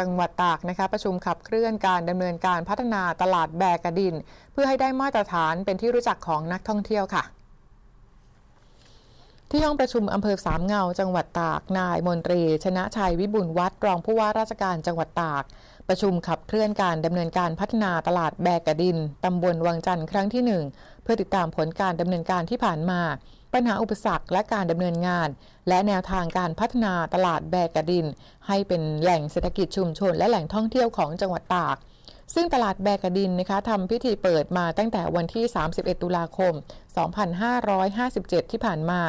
จังหวัดตากนะคะประชุมขับเคลื่อนการดำเนินการพัฒนาตลาดแบกระดิน เพื่อให้ได้มาตรฐานเป็นที่รู้จักของนักท่องเที่ยวค่ะ ที่ห้องประชุมอำเภอสามเงาจังหวัดตากนายมนตรี ชนะชัย วิบุญวัดรองผู้ว่าราชการจังหวัดตาก ประชุมขับเคลื่อนการดำเนินการพัฒนาตลาดแบกกระดินตำบลวังจันทร์ครั้งที่ 1 เพื่อติดตามผลการดำเนินการที่ผ่านมาปัญหาอุปสรรคและการดำเนินงาน และแนวทางการพัฒนาตลาดแบกกระดิน ให้เป็นแหล่งเศรษฐกิจชุมชน และแหล่งท่องเที่ยวของจังหวัดตาก ซึ่งตลาดแบกกระดินนะคะทำพิธีเปิดมาตั้งแต่วันที่ 31 ตุลาคม 2557 ที่ผ่านมา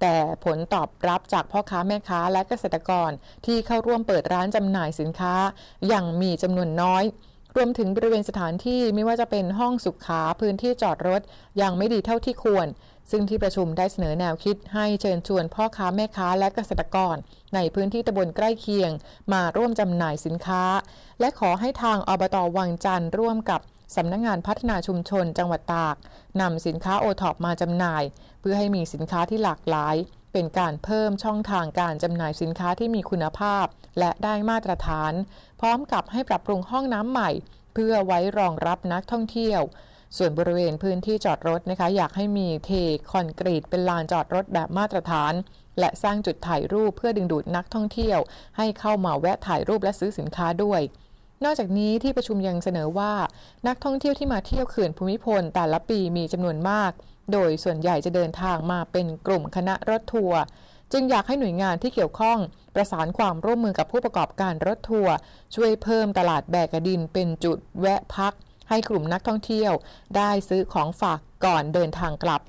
แต่ผลตอบรับจากพ่อค้าแม่ค้าและเกษตรกร ที่เข้าร่วมเปิดร้านจำหน่ายสินค้ายัางมีจำนวนน้อย รวมถึงบริเวณสถานที่ไม่ว่าจะเป็นห้องสุขาพื้นที่จอดรถ ยังไม่ดีเท่าที่ควรซึ่งที่ประชุมได้เสนอแนวคิด ให้เชิญชวนพ่อค้าแม่ค้าและเกษตรกร ในพื้นที่ตำบลใกล้เคียง มาร่วมจำหน่ายสินค้า และขอให้ทางอบตวังจันทร์ร่วมกับสำนักงงานพัฒนาชุมชนจังหวัดตากนำสินค้าโอท็อปมาจำหน่าย เพื่อให้มีสินค้าที่หลากหลาย เป็นการเพิ่มช่องทางการจำหน่ายสินค้าที่มีคุณภาพ และได้มาตรฐาน พร้อมกับให้ปรับปรุงห้องน้ำใหม่ เพื่อไว้รองรับนักท่องเที่ยวส่วนบริเวณพื้นที่จอดรถ นะคะอยากให้มีเทคอนกรีต เป็นลานจอดรถแบบมาตรฐาน และสร้างจุดถ่ายรูปเพื่อดึงดูดนักท่องเที่ยวให้เข้ามาแวะถ่ายรูปและซื้อสินค้าด้วย นอกจากนี้ที่ประชุมยังเสนอว่า นักท่องเที่ยวที่มาเที่ยวเขื่อนภูมิพลแต่ละปีมีจำนวนมาก โดยส่วนใหญ่จะเดินทางมาเป็นกลุ่มคณะรถทัวร์จึงอยากให้หน่วยงานที่เกี่ยวข้อง ประสานความร่วมมือกับผู้ประกอบการรถทัวร์ช่วยเพิ่มตลาดแบกดินเป็นจุดแวะพักให้กลุ่มนักท่องเที่ยว ได้ซื้อของฝากก่อนเดินทางกลับ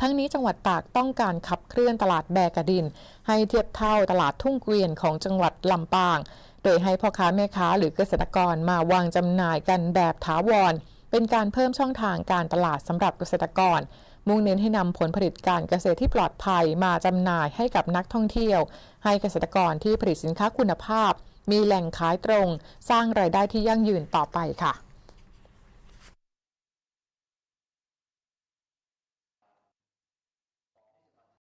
ทั้งนี้จังหวัดตากต้องการขับเคลื่อนตลาดแบกดิน ให้เทียบเท่าตลาดทุ่งเกวียนของจังหวัดลำปาง โดยให้พ่อค้าแม่ค้าหรือเกษตรกรมาวางจำหน่ายกันแบบถาวร เป็นการเพิ่มช่องทางการตลาดสำหรับเกษตรกร มุ่งเน้นให้นำผลผลิตการเกษตรที่ปลอดภัยมาจำหน่ายให้กับนักท่องเที่ยว ให้เกษตรกรที่ผลิตสินค้าคุณภาพ มีแหล่งขายตรง สร้างไรายได้ที่ยั่งยืนต่อไปค่ะ